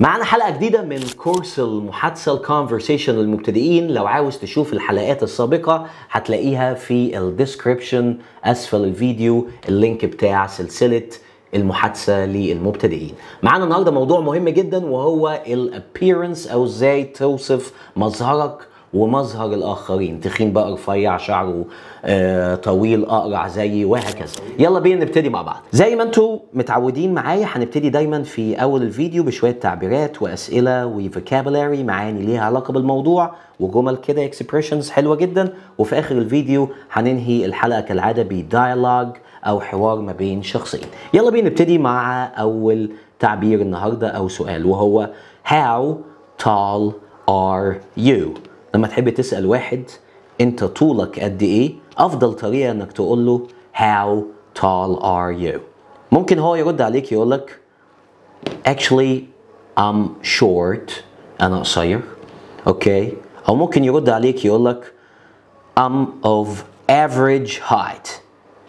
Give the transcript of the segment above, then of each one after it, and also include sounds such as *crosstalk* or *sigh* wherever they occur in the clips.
معانا حلقة جديدة من كورس المحادثة الكونفرسيشن للمبتدئين لو عاوز تشوف الحلقات السابقة هتلاقيها في الديسكريبشن أسفل الفيديو اللينك بتاع سلسلة المحادثة للمبتدئين معانا النهاردة موضوع مهم جدا وهو الابيرنس أو ازاي توصف مظهرك ومظهر الاخرين تخين بقى رفيع شعره آه، طويل اقرع زيي وهكذا يلا بينا نبتدي مع بعض زي ما انتم متعودين معايا هنبتدي دايما في اول الفيديو بشويه تعبيرات واسئله وفوكابولاري معاني ليها علاقه بالموضوع وجمل كده اكسبريشنز حلوه جدا وفي اخر الفيديو هننهي الحلقه كالعاده بديالوج او حوار ما بين شخصين يلا بينا نبتدي مع اول تعبير النهارده او سؤال وهو how tall are you لما تحب تسال واحد انت طولك قد ايه افضل طريقه انك تقول له how tall are you ممكن هو يرد عليك يقول لك actually I'm short انا قصير اوكي او ممكن يرد عليك يقول لك I'm of average height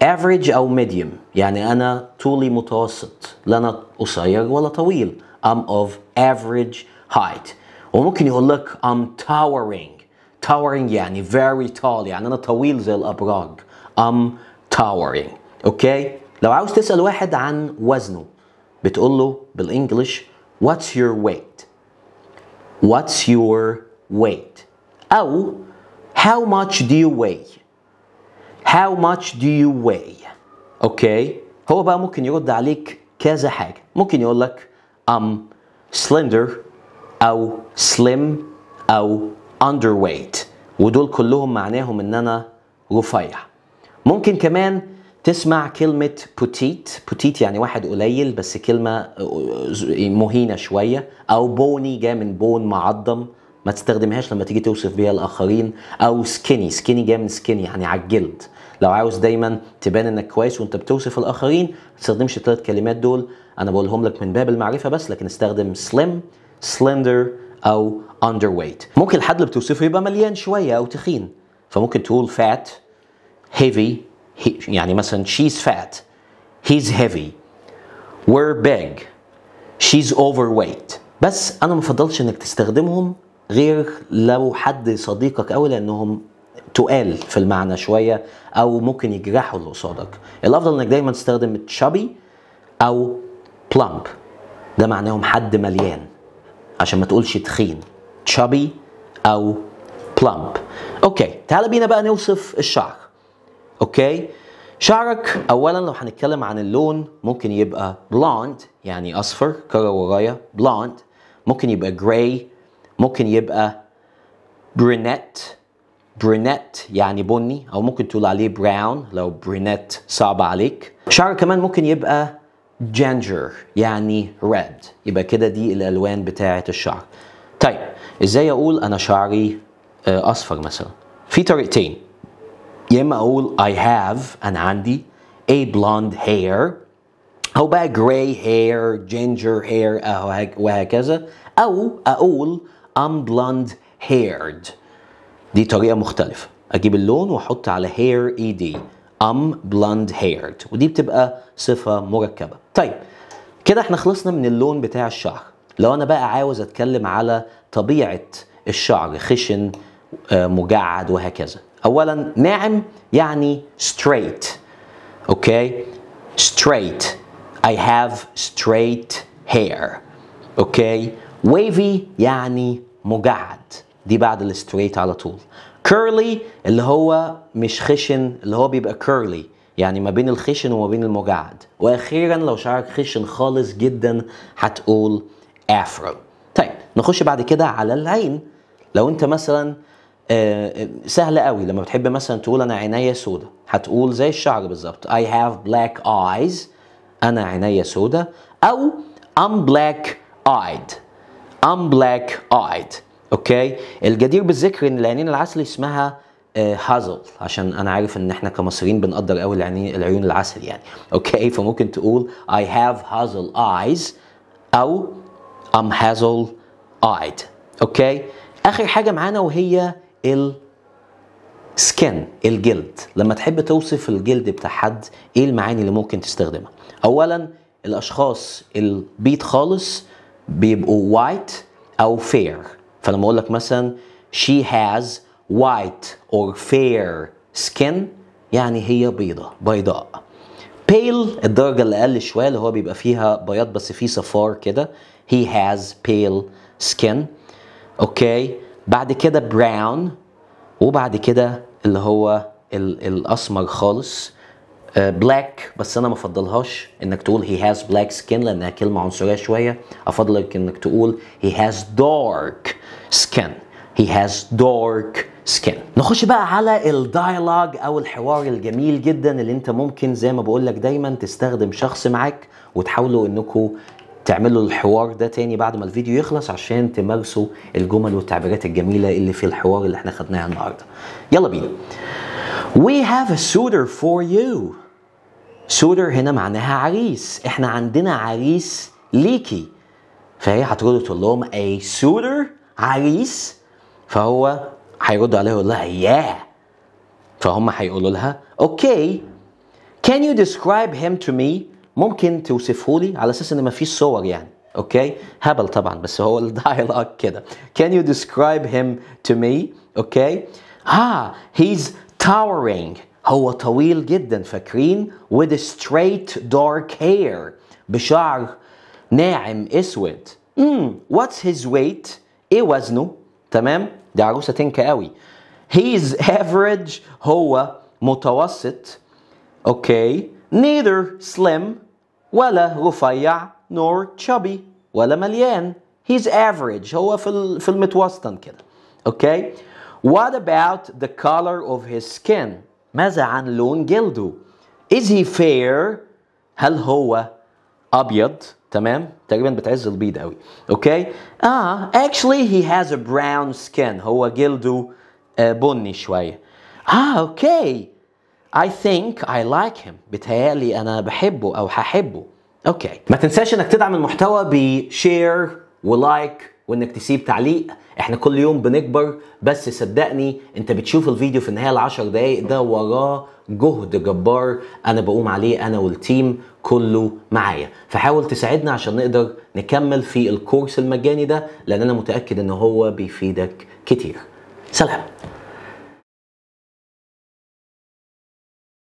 average او medium يعني انا طولي متوسط لا انا قصير ولا طويل I'm of average height وممكن يقول لك I'm towering towering يعني very tall يعني أنا طويل زي الأبراج I'm towering أوكي لو عاوز تسأل واحد عن وزنه بتقول له بالإنجلش What's your weight What's your weight أو How much do you weigh How much do you weigh أوكي هو بقى ممكن يرد عليك كذا حاجة ممكن يقول لك I'm slender أو slim أو underweight ودول كلهم معناهم إن أنا رفيع ممكن كمان تسمع كلمة بوتيت بوتيت يعني واحد قليل بس كلمة آه، آه، مهينة شوية أو بوني جاي من بون معضم ما تستخدمهاش لما تيجي توصف بيها الآخرين أو سكيني سكيني جاي من سكيني يعني على الجلد لو عاوز دايما تبان انك كويس وانت بتوصف الاخرين ما تستخدمش الثلاث كلمات دول انا بقولهم لك من باب المعرفه بس لكن استخدم سليم slender أو underweight ممكن الحد اللي بتوصفه يبقى مليان شوية أو تخين فممكن تقول fat heavy he, يعني مثلا she's fat he's heavy we're big she's overweight بس أنا ما افضلش إنك تستخدمهم غير لو حد صديقك او لأنهم تقال في المعنى شوية أو ممكن يجرحوا اللي قصادك الأفضل إنك دايما تستخدم chubby أو plump ده معناهم حد مليان عشان ما تقولش تخين تشابي او بلامب اوكي تعال بينا بقى نوصف الشعر اوكي شعرك اولا لو هنتكلم عن اللون ممكن يبقى بلوند يعني اصفر كرة ورايا بلوند ممكن يبقى جراي ممكن يبقى برينيت برينيت يعني بني او ممكن تقول عليه براون لو برينيت صعب عليك شعرك كمان ممكن يبقى ginger يعني red يبقى كده دي الالوان بتاعه الشعر طيب ازاي اقول انا شعري آه، اصفر مثلا في طريقتين يا اما اقول I have انا عندي a blonde hair او بقى gray hair ginger hair وهكذا او اقول I'm blonde haired دي طريقه مختلفه اجيب اللون واحط على hair ed ام بلوند هيرد ودي بتبقى صفه مركبه طيب كده احنا خلصنا من اللون بتاع الشعر لو انا بقى عاوز اتكلم على طبيعه الشعر خشن آه، مجعد وهكذا اولا ناعم يعني straight اوكي straight I have straight hair اوكي wavy يعني مجعد دي بعد الستريت على طول curly اللي هو مش خشن اللي هو بيبقى curly يعني ما بين الخشن وما بين المجعد واخيرا لو شعرك خشن خالص جدا هتقول افرو طيب نخش بعد كده على العين لو انت مثلا آه، آه، سهل قوي لما بتحب مثلا تقول انا عينيا سودا هتقول زي الشعر بالظبط I have black eyes انا عينيا سودا او I'm black eyed I'm black eyed اوكي الجدير بالذكر ان العينين العسلي اسمها هازل آه، عشان انا عارف ان احنا كمصريين بنقدر قوي العينين العيون العسل يعني اوكي فممكن تقول I have hazel eyes او I'm hazel eyed اوكي اخر حاجه معانا وهي ال سكن الجلد لما تحب توصف الجلد بتاع حد ايه المعاني اللي ممكن تستخدمها اولا الاشخاص البيض خالص بيبقوا وايت او فير فلما اقول لك مثلا she has white or fair skin يعني هي بيضة بيضاء pale الدرجة الأقل شوية اللي هو بيبقى فيها بياض بس فيه صفار كده he has pale skin اوكي بعد كده brown وبعد كده اللي هو الأسمر خالص بلاك آه، uh, بس انا ما افضلهاش انك تقول he has black skin لانها كلمه عنصريه شويه افضل انك تقول he has dark skin he has dark skin نخش بقى على الديالوج او الحوار الجميل جدا اللي انت ممكن زي ما بقول لك دايما تستخدم شخص معاك وتحاولوا انكم تعملوا الحوار ده تاني بعد ما الفيديو يخلص عشان تمارسوا الجمل والتعبيرات الجميله اللي في الحوار اللي احنا خدناها النهارده يلا بينا We have a suitor for you suitor هنا معناها عريس احنا عندنا عريس ليكي فهي هتقول تقول لهم a suitor عريس فهو هيرد عليها يقول لها ياه فهم هيقولوا لها اوكي كان يو ديسكرايب هيم تو مي ممكن توصفه لي على اساس ان مفيش صور يعني اوكي هبل طبعا بس هو الدايلوج *laughs* كده كان يو ديسكرايب هيم تو مي اوكي ها هيز towering هو طويل جدا فاكرين with a straight dark hair بشعر ناعم اسود امم واتس هيز ويت ايه وزنه تمام دي عروسه تنكه قوي هيز افريج هو متوسط اوكي نيذر سليم ولا رفيع نور chubby ولا مليان هيز افريج هو في في المتوسطن كده اوكي وات اباوت ذا كولر اوف هيز skin ماذا عن لون جلده از هي فير هل هو ابيض تمام تقريبا بتعز البيض قوي اوكي اه actually he has a brown skin هو جلده آه، بني شويه اه اوكي I think I like him بتهيألي أنا بحبه أو هحبه اوكي ما تنساش إنك تدعم المحتوى بشير ولايك وانك تسيب تعليق احنا كل يوم بنكبر بس صدقني انت بتشوف الفيديو في النهايه العشر دقايق ده وراه جهد جبار انا بقوم عليه انا والتيم كله معايا فحاول تساعدنا عشان نقدر نكمل في الكورس المجاني ده لان انا متاكد ان هو بيفيدك كتير سلام